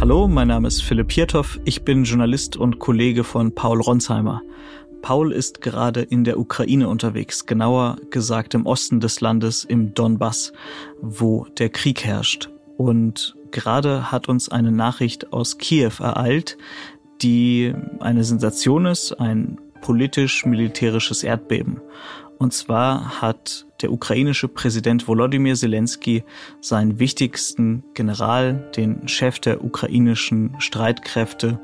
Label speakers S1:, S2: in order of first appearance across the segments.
S1: Hallo, mein Name ist Philipp Piertoff, ich bin Journalist und Kollege von Paul Ronsheimer. Paul ist gerade in der Ukraine unterwegs, genauer gesagt im Osten des Landes im Donbass, wo der Krieg herrscht. Und gerade hat uns eine Nachricht aus Kiew ereilt, die eine Sensation ist, ein politisch-militärisches Erdbeben. Und zwar hat der ukrainische Präsident Volodymyr Zelensky seinen wichtigsten General, den Chef der ukrainischen Streitkräfte,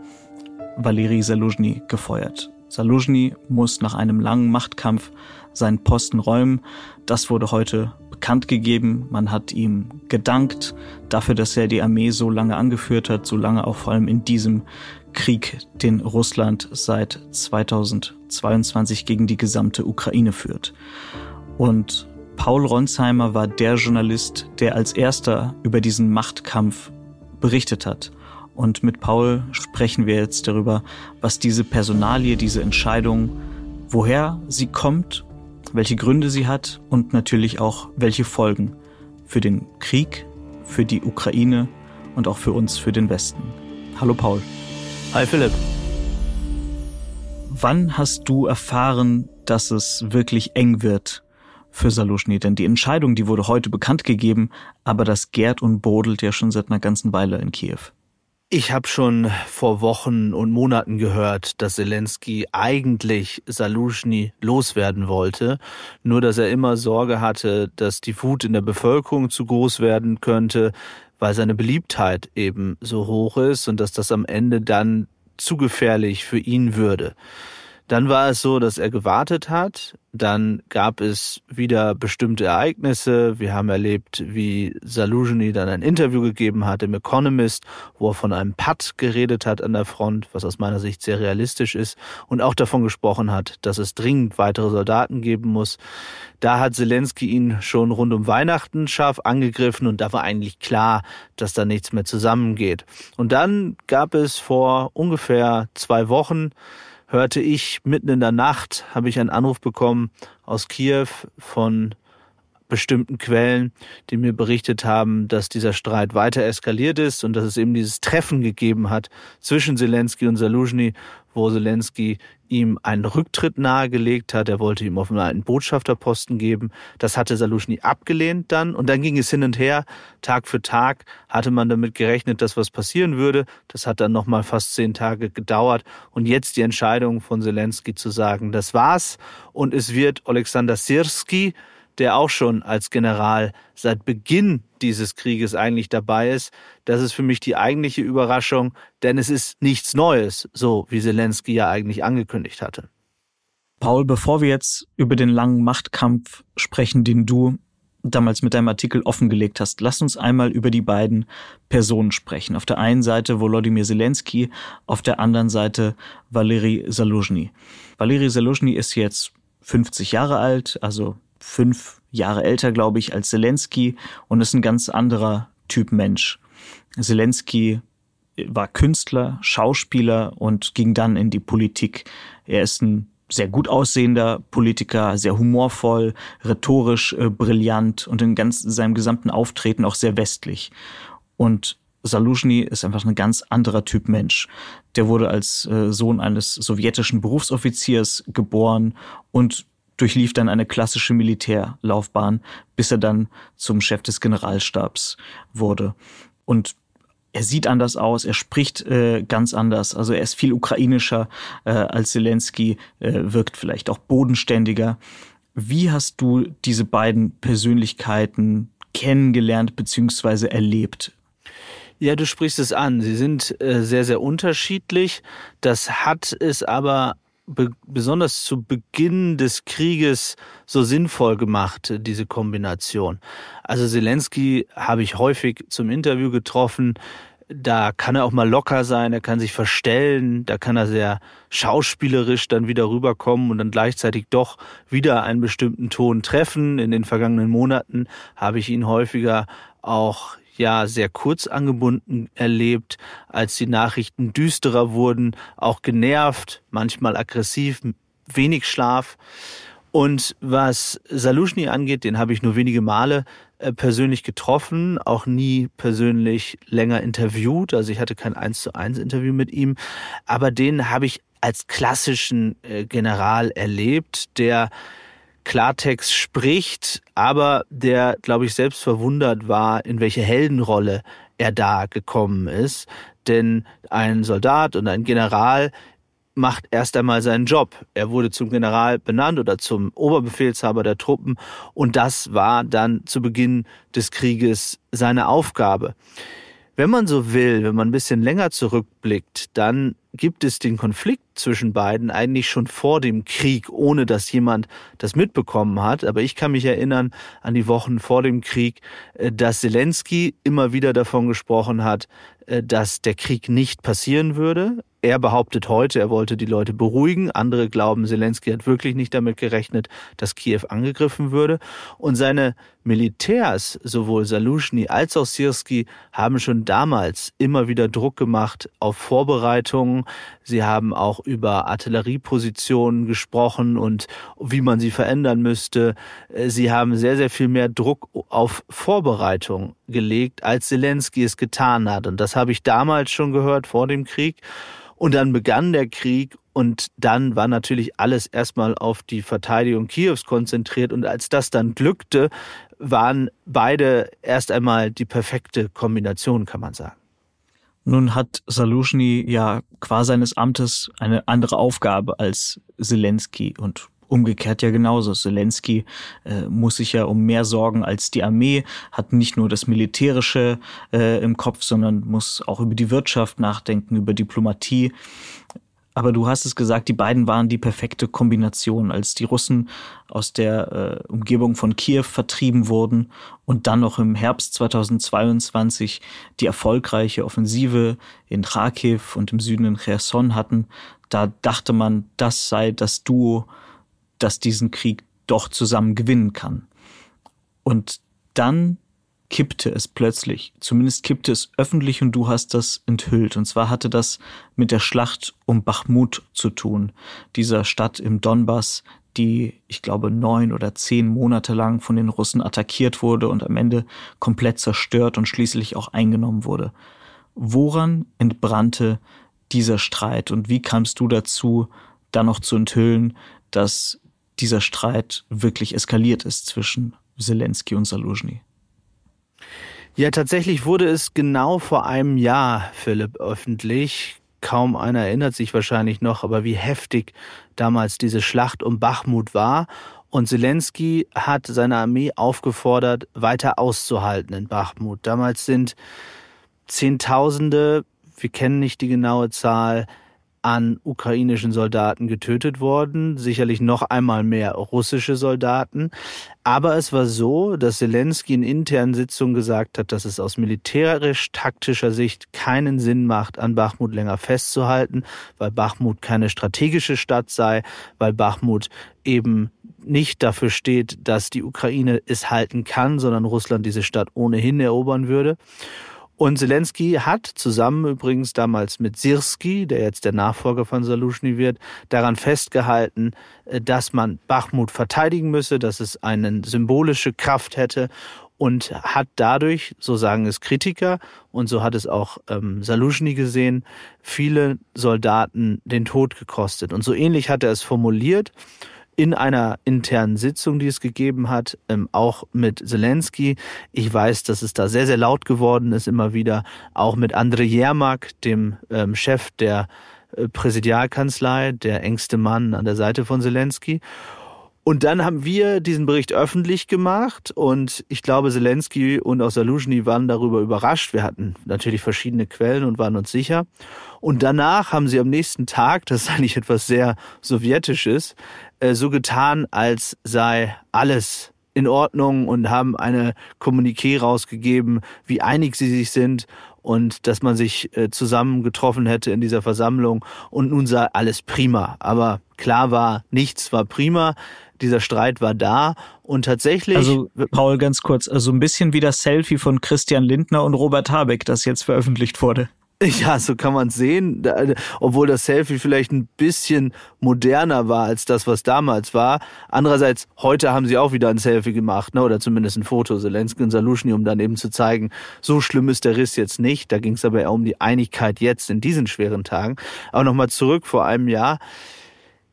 S1: Valery Saluzhny, gefeuert. Saluzhny muss nach einem langen Machtkampf seinen Posten räumen. Das wurde heute bekannt gegeben. Man hat ihm gedankt dafür, dass er die Armee so lange angeführt hat, so lange auch vor allem in diesem Krieg, den Russland seit 2022 gegen die gesamte Ukraine führt. Und Paul Ronsheimer war der Journalist, der als erster über diesen Machtkampf berichtet hat. Und mit Paul sprechen wir jetzt darüber, was diese Personalie, diese Entscheidung, woher sie kommt, welche Gründe sie hat und natürlich auch welche Folgen für den Krieg, für die Ukraine und auch für uns, für den Westen. Hallo Paul. Hi Philipp. Wann hast du erfahren, dass es wirklich eng wird für Saluschny? Denn die Entscheidung, die wurde heute bekannt gegeben, aber das gärt und bodelt ja schon seit einer ganzen Weile in Kiew.
S2: Ich habe schon vor Wochen und Monaten gehört, dass Zelensky eigentlich Saluschny loswerden wollte, nur dass er immer Sorge hatte, dass die Wut in der Bevölkerung zu groß werden könnte, weil seine Beliebtheit eben so hoch ist und dass das am Ende dann zu gefährlich für ihn würde. Dann war es so, dass er gewartet hat. Dann gab es wieder bestimmte Ereignisse. Wir haben erlebt, wie Salugini dann ein Interview gegeben hat im Economist, wo er von einem Putt geredet hat an der Front, was aus meiner Sicht sehr realistisch ist, und auch davon gesprochen hat, dass es dringend weitere Soldaten geben muss. Da hat Zelensky ihn schon rund um Weihnachten scharf angegriffen und da war eigentlich klar, dass da nichts mehr zusammengeht. Und dann gab es vor ungefähr zwei Wochen hörte ich mitten in der Nacht, habe ich einen Anruf bekommen aus Kiew von bestimmten Quellen, die mir berichtet haben, dass dieser Streit weiter eskaliert ist und dass es eben dieses Treffen gegeben hat zwischen Zelensky und Saluzhny, wo Zelensky ihm einen Rücktritt nahegelegt hat. Er wollte ihm offenbar einen Botschafterposten geben. Das hatte Saluzhny abgelehnt dann. Und dann ging es hin und her. Tag für Tag hatte man damit gerechnet, dass was passieren würde. Das hat dann nochmal fast zehn Tage gedauert. Und jetzt die Entscheidung von Zelensky zu sagen, das war's. Und es wird Alexander Sirski, der auch schon als General seit Beginn dieses Krieges eigentlich dabei ist. Das ist für mich die eigentliche Überraschung, denn es ist nichts Neues, so wie Zelensky ja eigentlich angekündigt hatte. Paul, bevor wir jetzt über den
S1: langen Machtkampf sprechen, den du damals mit deinem Artikel offengelegt hast, lass uns einmal über die beiden Personen sprechen. Auf der einen Seite Volodymyr Zelensky, auf der anderen Seite Valery Zaluzhny. Valery Zaluzhny ist jetzt 50 Jahre alt, also fünf Jahre älter, glaube ich, als Zelensky und ist ein ganz anderer Typ Mensch. Zelensky war Künstler, Schauspieler und ging dann in die Politik. Er ist ein sehr gut aussehender Politiker, sehr humorvoll, rhetorisch äh, brillant und in ganz seinem gesamten Auftreten auch sehr westlich. Und Saluzhny ist einfach ein ganz anderer Typ Mensch. Der wurde als äh, Sohn eines sowjetischen Berufsoffiziers geboren und durchlief dann eine klassische Militärlaufbahn, bis er dann zum Chef des Generalstabs wurde. Und er sieht anders aus, er spricht äh, ganz anders. Also er ist viel ukrainischer äh, als Zelensky, äh, wirkt vielleicht auch bodenständiger. Wie hast du diese beiden Persönlichkeiten kennengelernt bzw. erlebt?
S2: Ja, du sprichst es an. Sie sind äh, sehr, sehr unterschiedlich. Das hat es aber be besonders zu Beginn des Krieges so sinnvoll gemacht, diese Kombination. Also Zelensky habe ich häufig zum Interview getroffen. Da kann er auch mal locker sein, er kann sich verstellen, da kann er sehr schauspielerisch dann wieder rüberkommen und dann gleichzeitig doch wieder einen bestimmten Ton treffen. In den vergangenen Monaten habe ich ihn häufiger auch ja sehr kurz angebunden erlebt, als die Nachrichten düsterer wurden, auch genervt, manchmal aggressiv, wenig Schlaf. Und was Salushni angeht, den habe ich nur wenige Male äh, persönlich getroffen, auch nie persönlich länger interviewt. Also ich hatte kein eins zu eins Interview mit ihm, aber den habe ich als klassischen äh, General erlebt, der Klartext spricht, aber der, glaube ich, selbst verwundert war, in welche Heldenrolle er da gekommen ist. Denn ein Soldat und ein General macht erst einmal seinen Job. Er wurde zum General benannt oder zum Oberbefehlshaber der Truppen und das war dann zu Beginn des Krieges seine Aufgabe. Wenn man so will, wenn man ein bisschen länger zurückblickt, dann gibt es den Konflikt zwischen beiden eigentlich schon vor dem Krieg, ohne dass jemand das mitbekommen hat. Aber ich kann mich erinnern an die Wochen vor dem Krieg, äh, dass Zelensky immer wieder davon gesprochen hat, äh, dass der Krieg nicht passieren würde. Er behauptet heute, er wollte die Leute beruhigen. Andere glauben, Zelensky hat wirklich nicht damit gerechnet, dass Kiew angegriffen würde. Und seine Militärs, sowohl Saluschny als auch Sirski, haben schon damals immer wieder Druck gemacht auf Vorbereitungen. Sie haben auch über Artilleriepositionen gesprochen und wie man sie verändern müsste. Sie haben sehr, sehr viel mehr Druck auf Vorbereitung gelegt, als Zelensky es getan hat. Und das habe ich damals schon gehört vor dem Krieg. Und dann begann der Krieg und dann war natürlich alles erstmal auf die Verteidigung Kiews konzentriert. Und als das dann glückte, waren beide erst einmal die perfekte Kombination, kann man sagen.
S1: Nun hat Saluschny ja qua seines Amtes eine andere Aufgabe als Zelensky und umgekehrt ja genauso. Zelensky äh, muss sich ja um mehr sorgen als die Armee, hat nicht nur das Militärische äh, im Kopf, sondern muss auch über die Wirtschaft nachdenken, über Diplomatie. Aber du hast es gesagt, die beiden waren die perfekte Kombination, als die Russen aus der äh, Umgebung von Kiew vertrieben wurden und dann noch im Herbst 2022 die erfolgreiche Offensive in Kharkiv und im Süden in Cherson hatten. Da dachte man, das sei das Duo, das diesen Krieg doch zusammen gewinnen kann. Und dann kippte es plötzlich. Zumindest kippte es öffentlich und du hast das enthüllt. Und zwar hatte das mit der Schlacht um Bachmut zu tun, dieser Stadt im Donbass, die, ich glaube, neun oder zehn Monate lang von den Russen attackiert wurde und am Ende komplett zerstört und schließlich auch eingenommen wurde. Woran entbrannte dieser Streit und wie kamst du dazu, da noch zu enthüllen, dass dieser Streit wirklich eskaliert ist zwischen Zelensky und Saluzhny?
S2: Ja, tatsächlich wurde es genau vor einem Jahr, Philipp, öffentlich. Kaum einer erinnert sich wahrscheinlich noch, aber wie heftig damals diese Schlacht um Bachmut war. Und Zelensky hat seine Armee aufgefordert, weiter auszuhalten in Bachmut. Damals sind Zehntausende, wir kennen nicht die genaue Zahl, an ukrainischen Soldaten getötet worden, sicherlich noch einmal mehr russische Soldaten. Aber es war so, dass Zelensky in internen Sitzungen gesagt hat, dass es aus militärisch-taktischer Sicht keinen Sinn macht, an Bachmut länger festzuhalten, weil Bachmut keine strategische Stadt sei, weil Bachmut eben nicht dafür steht, dass die Ukraine es halten kann, sondern Russland diese Stadt ohnehin erobern würde. Und Zelensky hat zusammen übrigens damals mit Sirski, der jetzt der Nachfolger von Saluschny wird, daran festgehalten, äh, dass man Bachmut verteidigen müsse, dass es eine symbolische Kraft hätte und hat dadurch, so sagen es Kritiker und so hat es auch ähm, Saluschny gesehen, viele Soldaten den Tod gekostet. Und so ähnlich hat er es formuliert in einer internen Sitzung, die es gegeben hat, ähm, auch mit Zelensky. Ich weiß, dass es da sehr, sehr laut geworden ist, immer wieder, auch mit Andrei Jermak, dem ähm, Chef der äh, Präsidialkanzlei, der engste Mann an der Seite von Zelensky. Und dann haben wir diesen Bericht öffentlich gemacht und ich glaube, Zelensky und auch Saluzhny waren darüber überrascht. Wir hatten natürlich verschiedene Quellen und waren uns sicher. Und danach haben sie am nächsten Tag, das ist eigentlich etwas sehr Sowjetisches, äh, so getan, als sei alles in Ordnung und haben eine Kommuniqué rausgegeben, wie einig sie sich sind und dass man sich äh, zusammen getroffen hätte in dieser Versammlung und nun sei alles prima. Aber klar war, nichts war prima. Dieser Streit war da und tatsächlich. Also, Paul, ganz kurz, also ein bisschen wie das Selfie von Christian Lindner und Robert Habeck, das jetzt veröffentlicht wurde. Ja, so kann man sehen, äh, obwohl das Selfie vielleicht ein bisschen moderner war als das, was damals war. Andererseits, heute haben sie auch wieder ein Selfie gemacht, ne? oder zumindest ein Foto, Zelensky und Saluschny, um dann eben zu zeigen, so schlimm ist der Riss jetzt nicht. Da ging es aber eher um die Einigkeit jetzt in diesen schweren Tagen. Aber nochmal zurück vor einem Jahr.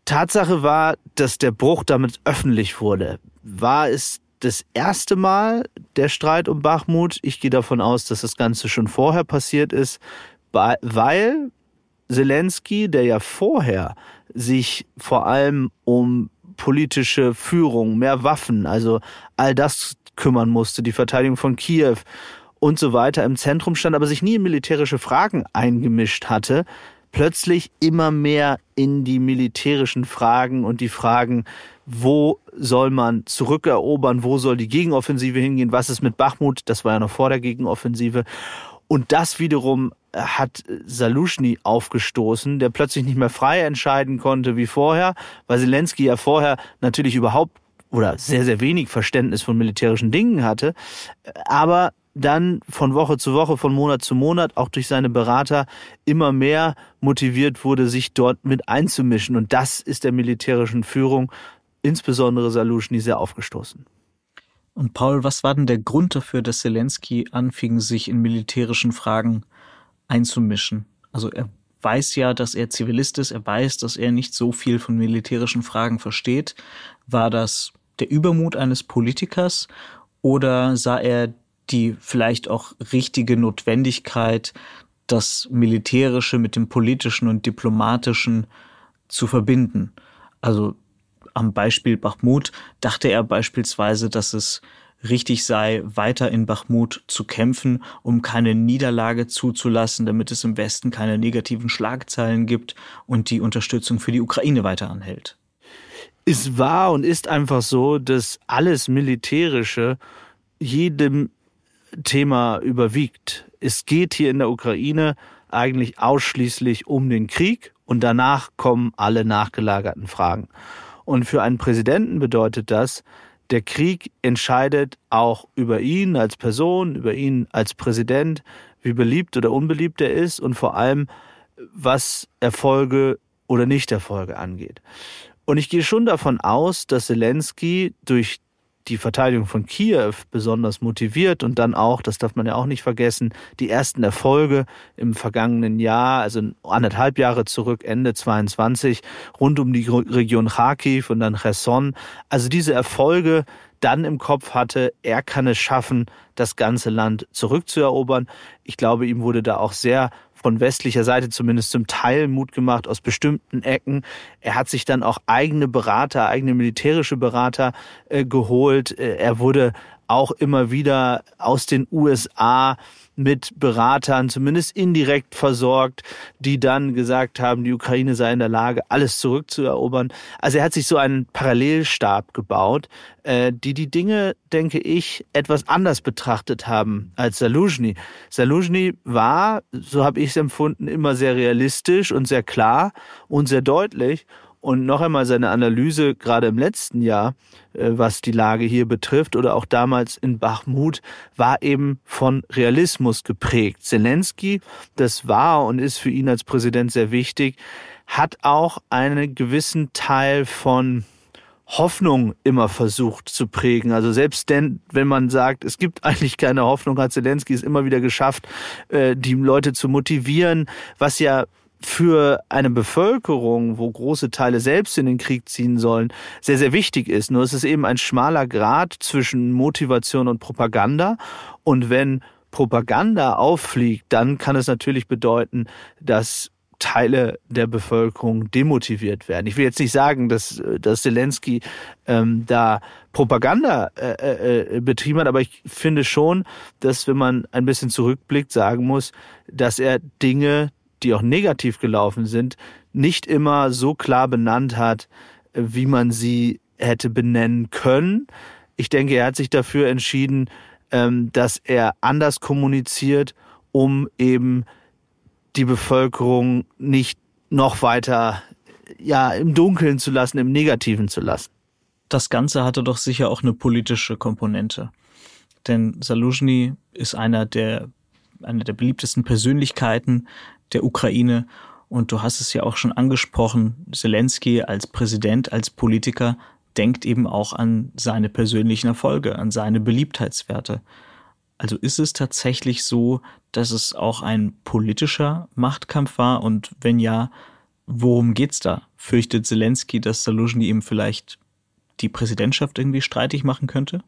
S2: Tatsache war, dass der Bruch damit öffentlich wurde. War es das erste Mal der Streit um Bachmut. Ich gehe davon aus, dass das Ganze schon vorher passiert ist weil Zelensky, der ja vorher sich vor allem um politische Führung, mehr Waffen, also all das kümmern musste, die Verteidigung von Kiew und so weiter im Zentrum stand, aber sich nie in militärische Fragen eingemischt hatte, plötzlich immer mehr in die militärischen Fragen und die Fragen, wo soll man zurückerobern, wo soll die Gegenoffensive hingehen, was ist mit Bachmut, das war ja noch vor der Gegenoffensive. Und das wiederum äh, hat äh, Saluschny aufgestoßen, der plötzlich nicht mehr frei entscheiden konnte wie vorher, weil Zelensky ja vorher natürlich überhaupt oder sehr, sehr wenig Verständnis von militärischen Dingen hatte, äh, aber dann von Woche zu Woche, von Monat zu Monat auch durch seine Berater immer mehr motiviert wurde, sich dort mit einzumischen. Und das ist der militärischen Führung, insbesondere Saluschny, sehr aufgestoßen.
S1: Und Paul, was war denn der Grund dafür, dass Zelensky anfing, sich in militärischen Fragen einzumischen? Also er weiß ja, dass er Zivilist ist, er weiß, dass er nicht so viel von militärischen Fragen versteht. War das der Übermut eines Politikers oder sah er die vielleicht auch richtige Notwendigkeit, das Militärische mit dem Politischen und Diplomatischen zu verbinden? Also am Beispiel Bachmut dachte er beispielsweise, dass es richtig sei, weiter in Bachmut zu kämpfen, um keine Niederlage zuzulassen, damit es im Westen keine negativen Schlagzeilen gibt und die Unterstützung für die Ukraine weiter anhält. Es war und ist einfach so,
S2: dass alles Militärische jedem Thema überwiegt. Es geht hier in der Ukraine eigentlich ausschließlich um den Krieg und danach kommen alle nachgelagerten Fragen. Und für einen Präsidenten bedeutet das, der Krieg entscheidet auch über ihn als Person, über ihn als Präsident, wie beliebt oder unbeliebt er ist und vor allem, was Erfolge oder Nichterfolge angeht. Und ich gehe schon davon aus, dass Zelensky durch die Verteidigung von Kiew besonders motiviert und dann auch, das darf man ja auch nicht vergessen, die ersten Erfolge im vergangenen Jahr, also anderthalb Jahre zurück, Ende 22, rund um die Region Kharkiv und dann Cherson. Also diese Erfolge dann im Kopf hatte, er kann es schaffen, das ganze Land zurückzuerobern. Ich glaube, ihm wurde da auch sehr von westlicher Seite zumindest zum Teil Mut gemacht aus bestimmten Ecken. Er hat sich dann auch eigene Berater, eigene militärische Berater äh, geholt. Äh, er wurde auch immer wieder aus den USA mit Beratern zumindest indirekt versorgt, die dann gesagt haben, die Ukraine sei in der Lage, alles zurückzuerobern. Also er hat sich so einen Parallelstab gebaut, äh, die die Dinge, denke ich, etwas anders betrachtet haben als Saluzhny. Saluzhny war, so habe ich es empfunden, immer sehr realistisch und sehr klar und sehr deutlich und noch einmal seine Analyse gerade im letzten Jahr, äh, was die Lage hier betrifft oder auch damals in Bachmut, war eben von Realismus geprägt. Zelensky, das war und ist für ihn als Präsident sehr wichtig, hat auch einen gewissen Teil von Hoffnung immer versucht zu prägen. Also selbst denn, wenn man sagt, es gibt eigentlich keine Hoffnung, hat Zelensky es immer wieder geschafft, äh, die Leute zu motivieren, was ja für eine Bevölkerung, wo große Teile selbst in den Krieg ziehen sollen, sehr, sehr wichtig ist. Nur ist es eben ein schmaler Grad zwischen Motivation und Propaganda. Und wenn Propaganda auffliegt, dann kann es natürlich bedeuten, dass Teile der Bevölkerung demotiviert werden. Ich will jetzt nicht sagen, dass, dass Zelensky ähm, da Propaganda äh, äh, äh betrieben hat, aber ich finde schon, dass wenn man ein bisschen zurückblickt, sagen muss, dass er Dinge die auch negativ gelaufen sind, nicht immer so klar benannt hat, wie man sie hätte benennen können. Ich denke, er hat sich dafür entschieden, ähm, dass er anders kommuniziert, um eben die Bevölkerung nicht noch weiter ja, im Dunkeln zu lassen, im Negativen zu lassen. Das Ganze hatte doch
S1: sicher auch eine politische Komponente. Denn Saluzhny ist einer der, eine der beliebtesten Persönlichkeiten der Ukraine. Und du hast es ja auch schon angesprochen, Zelensky als Präsident, als Politiker denkt eben auch an seine persönlichen Erfolge, an seine Beliebtheitswerte. Also ist es tatsächlich so, dass es auch ein politischer Machtkampf war? Und wenn ja, worum geht's da? Fürchtet Zelensky, dass Saluzhny ihm vielleicht die Präsidentschaft irgendwie streitig machen könnte?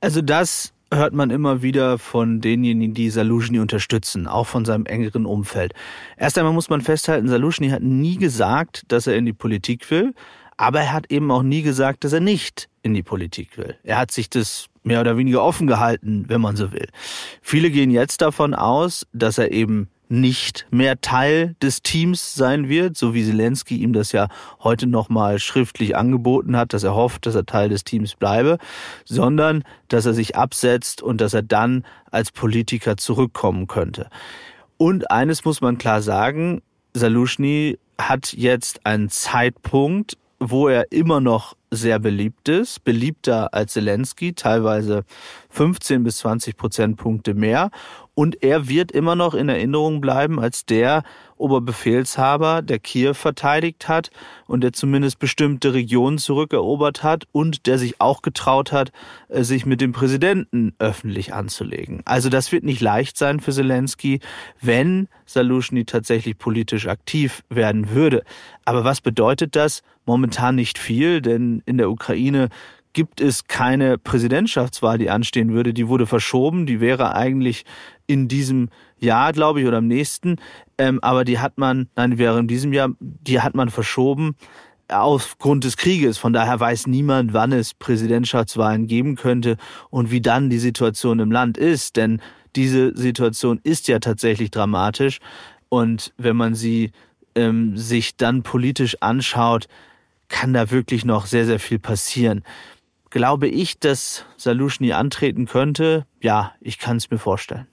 S2: Also das hört man immer wieder von denjenigen, die Salushni unterstützen, auch von seinem engeren Umfeld. Erst einmal muss man festhalten, Salushni hat nie gesagt, dass er in die Politik will, aber er hat eben auch nie gesagt, dass er nicht in die Politik will. Er hat sich das mehr oder weniger offen gehalten, wenn man so will. Viele gehen jetzt davon aus, dass er eben nicht mehr Teil des Teams sein wird, so wie Zelensky ihm das ja heute nochmal schriftlich angeboten hat, dass er hofft, dass er Teil des Teams bleibe, sondern dass er sich absetzt und dass er dann als Politiker zurückkommen könnte. Und eines muss man klar sagen, Salushny hat jetzt einen Zeitpunkt, wo er immer noch sehr beliebt ist, beliebter als Zelensky, teilweise 15 bis 20 Prozentpunkte mehr. Und er wird immer noch in Erinnerung bleiben als der Oberbefehlshaber, der Kiew verteidigt hat und der zumindest bestimmte Regionen zurückerobert hat und der sich auch getraut hat, äh, sich mit dem Präsidenten öffentlich anzulegen. Also das wird nicht leicht sein für Zelensky, wenn Salushny tatsächlich politisch aktiv werden würde. Aber was bedeutet das? Momentan nicht viel, denn in der Ukraine gibt es keine Präsidentschaftswahl, die anstehen würde. Die wurde verschoben. Die wäre eigentlich in diesem Jahr, glaube ich, oder im nächsten. Ähm, aber die hat man, nein, die wäre in diesem Jahr, die hat man verschoben aufgrund des Krieges. Von daher weiß niemand, wann es Präsidentschaftswahlen geben könnte und wie dann die Situation im Land ist. Denn diese Situation ist ja tatsächlich dramatisch. Und wenn man sie ähm, sich dann politisch anschaut, kann da wirklich noch sehr, sehr viel passieren. Glaube ich, dass Salushny antreten könnte? Ja, ich kann es mir vorstellen.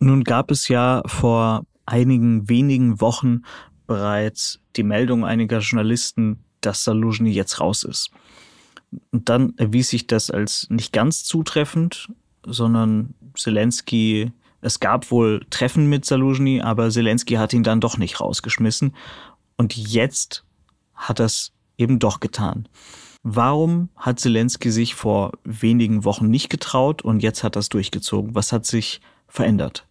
S1: Nun gab es ja vor einigen wenigen Wochen bereits die Meldung einiger Journalisten, dass Salushny jetzt raus ist. Und dann erwies sich das als nicht ganz zutreffend, sondern Zelensky, es gab wohl Treffen mit Salushny, aber Zelensky hat ihn dann doch nicht rausgeschmissen. Und jetzt hat das eben doch getan. Warum hat Zelensky sich vor wenigen Wochen nicht getraut und jetzt hat das durchgezogen? Was hat sich verändert?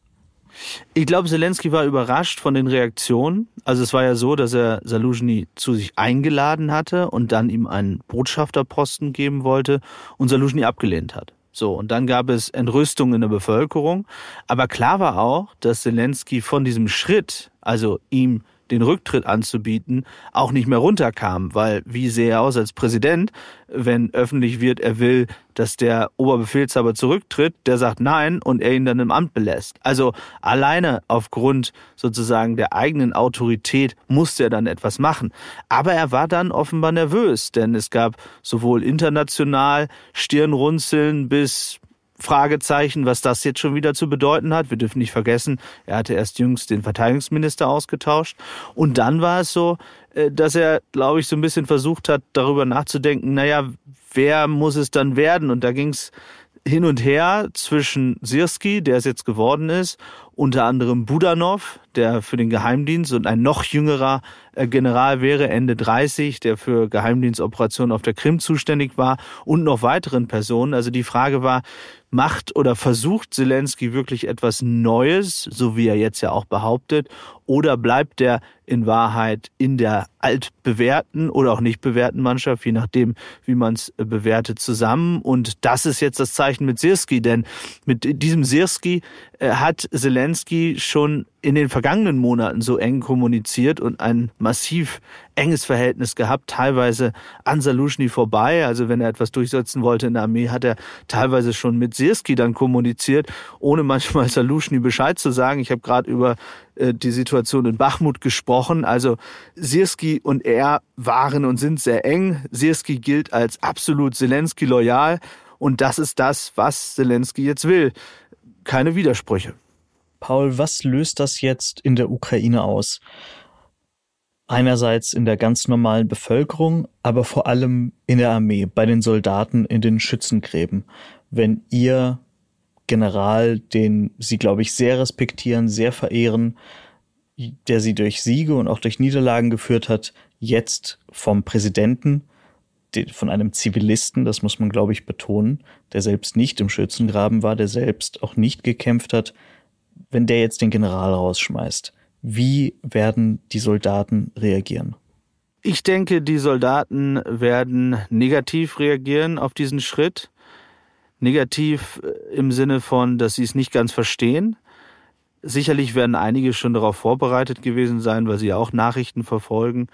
S2: Ich glaube, Zelensky war überrascht von den Reaktionen. Also es war ja so, dass er Saluzhny zu sich eingeladen hatte und dann ihm einen Botschafterposten geben wollte und Saluzhny abgelehnt hat. So, und dann gab es Entrüstung in der Bevölkerung. Aber klar war auch, dass Zelensky von diesem Schritt, also ihm den Rücktritt anzubieten, auch nicht mehr runterkam, weil wie sehe er aus als Präsident, wenn öffentlich wird, er will, dass der Oberbefehlshaber zurücktritt, der sagt nein und er ihn dann im Amt belässt. Also alleine aufgrund sozusagen der eigenen Autorität musste er dann etwas machen. Aber er war dann offenbar nervös, denn es gab sowohl international Stirnrunzeln bis Fragezeichen, was das jetzt schon wieder zu bedeuten hat. Wir dürfen nicht vergessen, er hatte erst jüngst den Verteidigungsminister ausgetauscht. Und dann war es so, äh, dass er, glaube ich, so ein bisschen versucht hat, darüber nachzudenken, naja, wer muss es dann werden? Und da ging es hin und her zwischen Sirski, der es jetzt geworden ist, unter anderem Budanov, der für den Geheimdienst und ein noch jüngerer äh, General wäre, Ende 30, der für Geheimdienstoperationen auf der Krim zuständig war und noch weiteren Personen. Also die Frage war, macht oder versucht Zelensky wirklich etwas Neues, so wie er jetzt ja auch behauptet, oder bleibt er in Wahrheit in der altbewährten oder auch nicht bewährten Mannschaft, je nachdem, wie man es äh, bewertet, zusammen. Und das ist jetzt das Zeichen mit Sirski, denn mit diesem Sirski äh, hat Zelensky schon in den vergangenen Monaten so eng kommuniziert und ein massiv enges Verhältnis gehabt, teilweise an Saluschny vorbei. Also wenn er etwas durchsetzen wollte in der Armee, hat er teilweise schon mit Sirski dann kommuniziert, ohne manchmal Saluschny Bescheid zu sagen. Ich habe gerade über äh, die Situation in Bachmut gesprochen. Also Sirski und er waren und sind sehr eng. Sirski gilt als absolut Zelensky loyal und das ist das, was Zelensky jetzt will. Keine Widersprüche.
S1: Paul, was löst das jetzt in der Ukraine aus? Einerseits in der ganz normalen Bevölkerung, aber vor allem in der Armee, bei den Soldaten, in den Schützengräben. Wenn ihr General, den sie, glaube ich, sehr respektieren, sehr verehren, der sie durch Siege und auch durch Niederlagen geführt hat, jetzt vom Präsidenten, von einem Zivilisten, das muss man, glaube ich, betonen, der selbst nicht im Schützengraben war, der selbst auch nicht gekämpft hat, wenn der jetzt den General rausschmeißt. Wie werden die Soldaten reagieren?
S2: Ich denke, die Soldaten werden negativ reagieren auf diesen Schritt. Negativ äh, im Sinne von, dass sie es nicht ganz verstehen. Sicherlich werden einige schon darauf vorbereitet gewesen sein, weil sie ja auch Nachrichten verfolgen,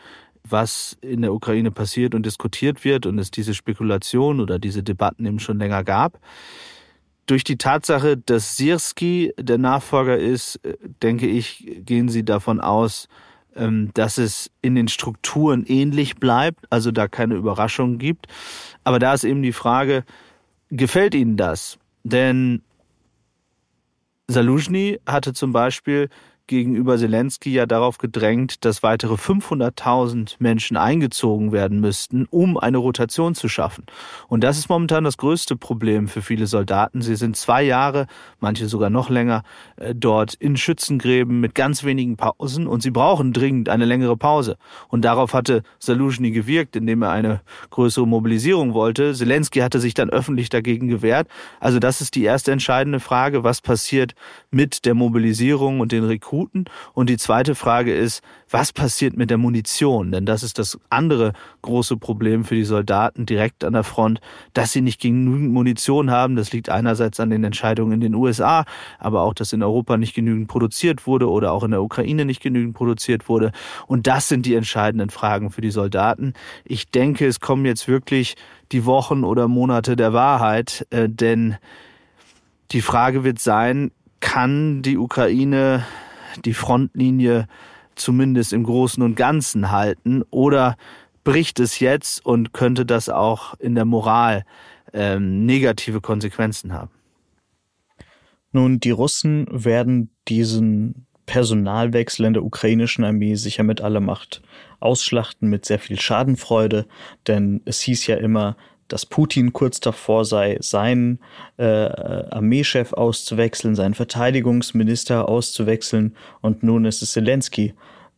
S2: was in der Ukraine passiert und diskutiert wird und es diese Spekulation oder diese Debatten eben schon länger gab. Durch die Tatsache, dass Sirski der Nachfolger ist, äh, denke ich, gehen sie davon aus, ähm, dass es in den Strukturen ähnlich bleibt, also da keine Überraschungen gibt. Aber da ist eben die Frage, gefällt ihnen das. Denn Saluzhny hatte zum Beispiel gegenüber Zelensky ja darauf gedrängt, dass weitere 500.000 Menschen eingezogen werden müssten, um eine Rotation zu schaffen. Und das ist momentan das größte Problem für viele Soldaten. Sie sind zwei Jahre, manche sogar noch länger, äh, dort in Schützengräben mit ganz wenigen Pausen und sie brauchen dringend eine längere Pause. Und darauf hatte Saluzhny gewirkt, indem er eine größere Mobilisierung wollte. Zelensky hatte sich dann öffentlich dagegen gewehrt. Also das ist die erste entscheidende Frage, was passiert mit der Mobilisierung und den Rekruten vermuten? Und die zweite Frage ist, was passiert mit der Munition? Denn das ist das andere große Problem für die Soldaten direkt an der Front, dass sie nicht genügend Munition haben. Das liegt einerseits an den Entscheidungen in den USA, aber auch, dass in Europa nicht genügend produziert wurde oder auch in der Ukraine nicht genügend produziert wurde. Und das sind die entscheidenden Fragen für die Soldaten. Ich denke, es kommen jetzt wirklich die Wochen oder Monate der Wahrheit, äh, denn die Frage wird sein, kann die Ukraine die Frontlinie zumindest im Großen und Ganzen halten oder bricht es jetzt und könnte das auch in der Moral ähm, negative Konsequenzen haben?
S1: Nun, die Russen werden diesen Personalwechsel in der ukrainischen Armee sicher mit aller Macht ausschlachten, mit sehr viel Schadenfreude, denn es hieß ja immer, dass Putin kurz davor sei, seinen äh, äh, Armeechef auszuwechseln, seinen Verteidigungsminister auszuwechseln. Und nun ist es Zelensky,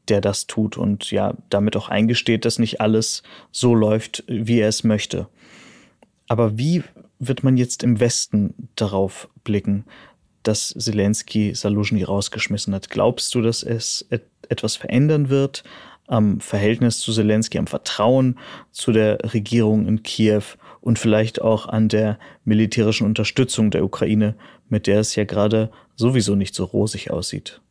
S1: der das tut und ja, damit auch eingesteht, dass nicht alles so läuft, wie er es möchte. Aber wie wird man jetzt im Westen darauf blicken, dass Zelensky Saluzhny rausgeschmissen hat? Glaubst du, dass es et etwas verändern wird am Verhältnis zu Zelensky, am Vertrauen zu der Regierung in Kiew? und vielleicht auch an der militärischen Unterstützung der Ukraine, mit der es ja gerade sowieso nicht so rosig aussieht.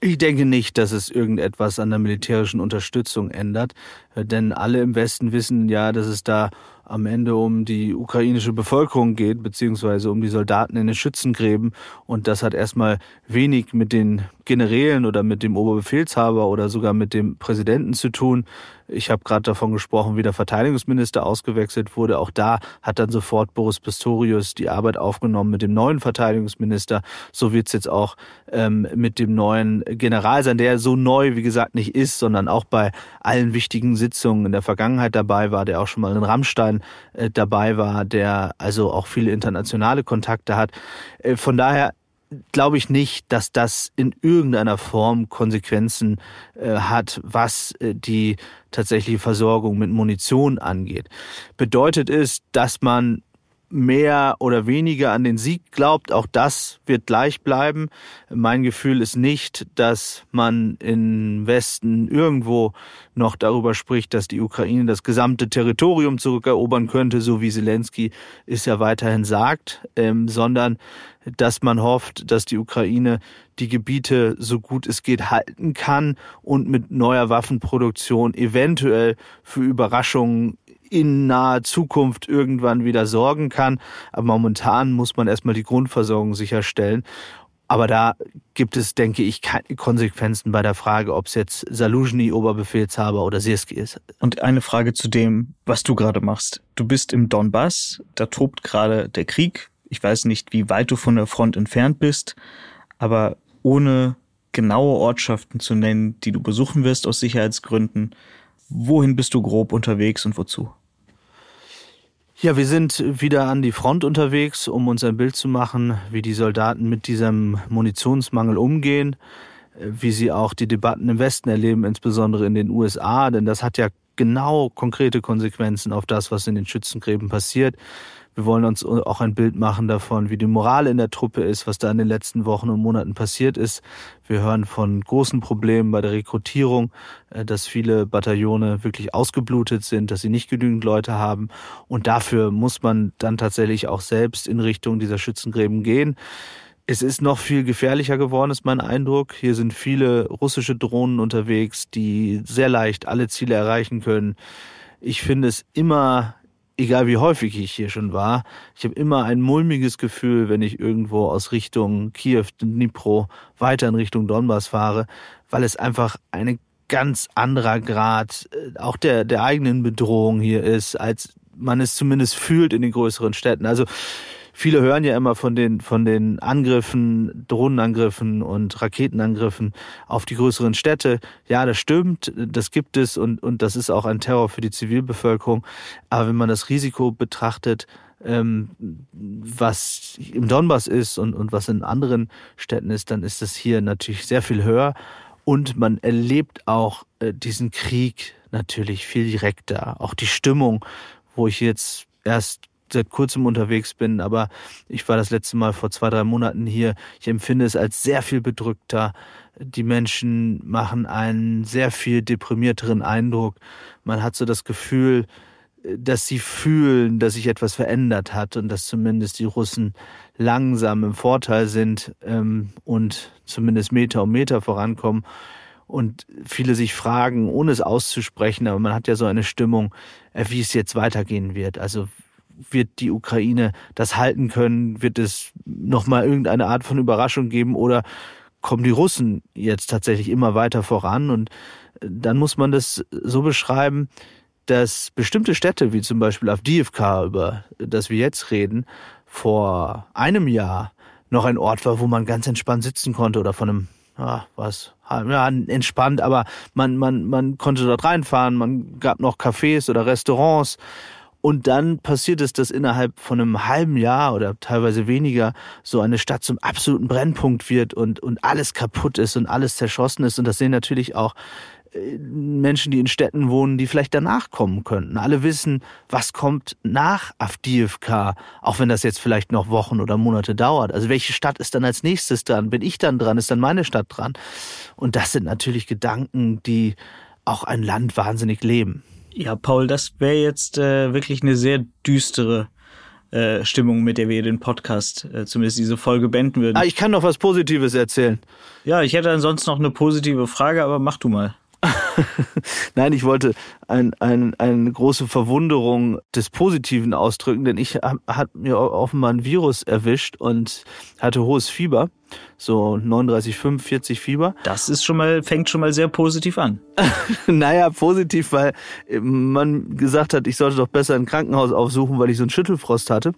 S2: Ich denke nicht, dass es irgendetwas an der militärischen Unterstützung ändert denn alle im Westen wissen ja, dass es da am Ende um die ukrainische Bevölkerung geht, beziehungsweise um die Soldaten in den Schützengräben. Und das hat erstmal wenig mit den Generälen oder mit dem Oberbefehlshaber oder sogar mit dem Präsidenten zu tun. Ich habe gerade davon gesprochen, wie der Verteidigungsminister ausgewechselt wurde. Auch da hat dann sofort Boris Pistorius die Arbeit aufgenommen mit dem neuen Verteidigungsminister. So wird's jetzt auch ähm, mit dem neuen General sein, der so neu, wie gesagt, nicht ist, sondern auch bei allen wichtigen Sitzungen in der Vergangenheit dabei war, der auch schon mal in Rammstein äh, dabei war, der also auch viele internationale Kontakte hat. Äh, von daher glaube ich nicht, dass das in irgendeiner Form Konsequenzen äh, hat, was äh, die tatsächliche Versorgung mit Munition angeht. Bedeutet ist, dass man mehr oder weniger an den Sieg glaubt. Auch das wird gleich bleiben. Mein Gefühl ist nicht, dass man im Westen irgendwo noch darüber spricht, dass die Ukraine das gesamte Territorium zurückerobern könnte, so wie Zelensky es ja weiterhin sagt, ähm, sondern dass man hofft, dass die Ukraine die Gebiete so gut es geht halten kann und mit neuer Waffenproduktion eventuell für Überraschungen in naher Zukunft irgendwann wieder sorgen kann. Aber momentan muss man erstmal die Grundversorgung sicherstellen. Aber da gibt es, denke ich, keine Konsequenzen bei der Frage, ob es jetzt Saluzhny, Oberbefehlshaber oder Sirski ist.
S1: Und eine Frage zu dem, was du gerade machst. Du bist im Donbass, da tobt gerade der Krieg. Ich weiß nicht, wie weit du von der Front entfernt bist, aber ohne genaue Ortschaften zu nennen, die du besuchen wirst aus Sicherheitsgründen, Wohin bist du grob unterwegs und wozu?
S2: Ja, wir sind wieder an die Front unterwegs, um uns ein Bild zu machen, wie die Soldaten mit diesem Munitionsmangel umgehen, wie sie auch die Debatten im Westen erleben, insbesondere in den USA, denn das hat ja genau konkrete Konsequenzen auf das, was in den Schützengräben passiert. Wir wollen uns auch ein Bild machen davon, wie die Moral in der Truppe ist, was da in den letzten Wochen und Monaten passiert ist. Wir hören von großen Problemen bei der Rekrutierung, äh, dass viele Bataillone wirklich ausgeblutet sind, dass sie nicht genügend Leute haben. Und dafür muss man dann tatsächlich auch selbst in Richtung dieser Schützengräben gehen. Es ist noch viel gefährlicher geworden, ist mein Eindruck. Hier sind viele russische Drohnen unterwegs, die sehr leicht alle Ziele erreichen können. Ich finde es immer egal wie häufig ich hier schon war, ich habe immer ein mulmiges Gefühl, wenn ich irgendwo aus Richtung Kiew, Dnipro weiter in Richtung Donbass fahre, weil es einfach eine ganz anderer Grad äh, auch der, der eigenen Bedrohung hier ist, als man es zumindest fühlt in den größeren Städten. Also viele hören ja immer von den, von den Angriffen, Drohnenangriffen und Raketenangriffen auf die größeren Städte. Ja, das stimmt, das gibt es und, und das ist auch ein Terror für die Zivilbevölkerung. Aber wenn man das Risiko betrachtet, ähm, was im Donbass ist und, und was in anderen Städten ist, dann ist das hier natürlich sehr viel höher. Und man erlebt auch äh, diesen Krieg natürlich viel direkter. Auch die Stimmung, wo ich jetzt erst seit kurzem unterwegs bin, aber ich war das letzte Mal vor zwei, drei Monaten hier. Ich empfinde es als sehr viel bedrückter. Die Menschen machen einen sehr viel deprimierteren Eindruck. Man hat so das Gefühl, dass sie fühlen, dass sich etwas verändert hat und dass zumindest die Russen langsam im Vorteil sind ähm, und zumindest Meter um Meter vorankommen. Und viele sich fragen, ohne es auszusprechen, aber man hat ja so eine Stimmung, äh, wie es jetzt weitergehen wird. Also wird die Ukraine das halten können? Wird es nochmal irgendeine Art von Überraschung geben oder kommen die Russen jetzt tatsächlich immer weiter voran? Und äh, dann muss man das so beschreiben, dass bestimmte Städte, wie zum Beispiel Avdiivka, über das wir jetzt reden, vor einem Jahr noch ein Ort war, wo man ganz entspannt sitzen konnte oder von einem, ja, was, ja, entspannt, aber man, man, man konnte dort reinfahren, man gab noch Cafés oder Restaurants und dann passiert es, dass innerhalb von einem halben Jahr oder teilweise weniger so eine Stadt zum absoluten Brennpunkt wird und, und alles kaputt ist und alles zerschossen ist. Und das sehen natürlich auch äh, Menschen, die in Städten wohnen, die vielleicht danach kommen könnten. Alle wissen, was kommt nach Avdiivka, auch wenn das jetzt vielleicht noch Wochen oder Monate dauert. Also welche Stadt ist dann als nächstes dran? Bin ich dann dran? Ist dann meine Stadt dran? Und das sind natürlich Gedanken, die auch ein Land wahnsinnig leben. Ja, Paul, das wäre jetzt äh, wirklich
S1: eine sehr düstere äh, Stimmung, mit der wir den Podcast, äh, zumindest diese Folge,
S2: beenden würden. Ah, ich
S1: kann noch was Positives erzählen. Ja, ich hätte ansonsten noch eine positive Frage, aber mach du
S2: mal. Nein, ich wollte ein, ein, eine große Verwunderung des Positiven ausdrücken, denn ich hat mir offenbar ein Virus erwischt und hatte hohes Fieber, so 39, 45 Fieber. Das ist schon mal, fängt schon mal sehr positiv an. naja, positiv, weil äh, man gesagt hat, ich sollte doch besser ein Krankenhaus aufsuchen, weil ich so einen Schüttelfrost hatte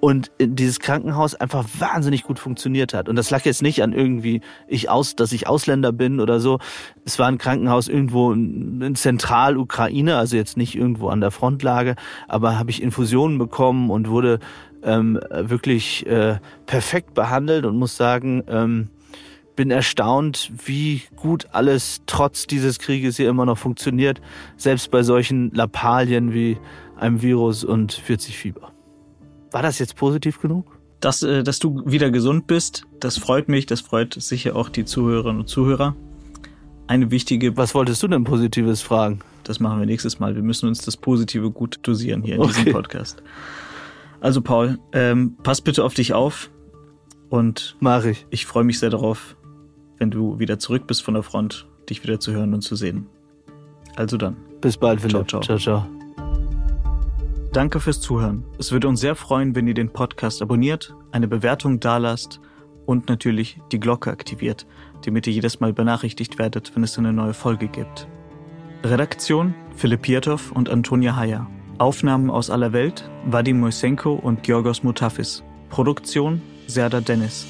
S2: und äh, dieses Krankenhaus einfach wahnsinnig gut funktioniert hat. Und das lag jetzt nicht an irgendwie ich aus, dass ich Ausländer bin oder so. Es war ein Krankenhaus irgendwo in Zentralukraine, also jetzt nicht irgendwo an der Frontlage, aber habe ich Infusionen bekommen und wurde ähm, wirklich äh, perfekt behandelt und muss sagen, ähm, bin erstaunt, wie gut alles trotz dieses Krieges hier immer noch funktioniert, selbst bei solchen Lappalien wie einem Virus und 40 Fieber. War das jetzt positiv genug? Dass, äh, dass du wieder
S1: gesund bist, das freut mich, das freut sicher auch die Zuhörerinnen und Zuhörer. Eine wichtige. Was wolltest du denn Positives fragen? Das machen wir nächstes Mal. Wir müssen uns das Positive gut dosieren hier in diesem Podcast. Also, Paul, ähm, pass bitte auf dich auf und. Mach ich. Ich freue mich sehr darauf, wenn du wieder zurück bist von der Front, dich wieder zu hören und zu sehen. Also dann. Bis bald, Philipp. Ciao, ciao. ciao, ciao. Danke fürs Zuhören. Es würde uns sehr freuen, wenn ihr den Podcast abonniert, eine Bewertung dalasst und natürlich die Glocke aktiviert, damit ihr jedes Mal benachrichtigt werdet, wenn es eine neue Folge gibt. Redaktion Philipp Pietow und Antonia Heyer. Aufnahmen aus aller Welt Vadim Moisenko und Georgos Mutafis. Produktion Serda Dennis.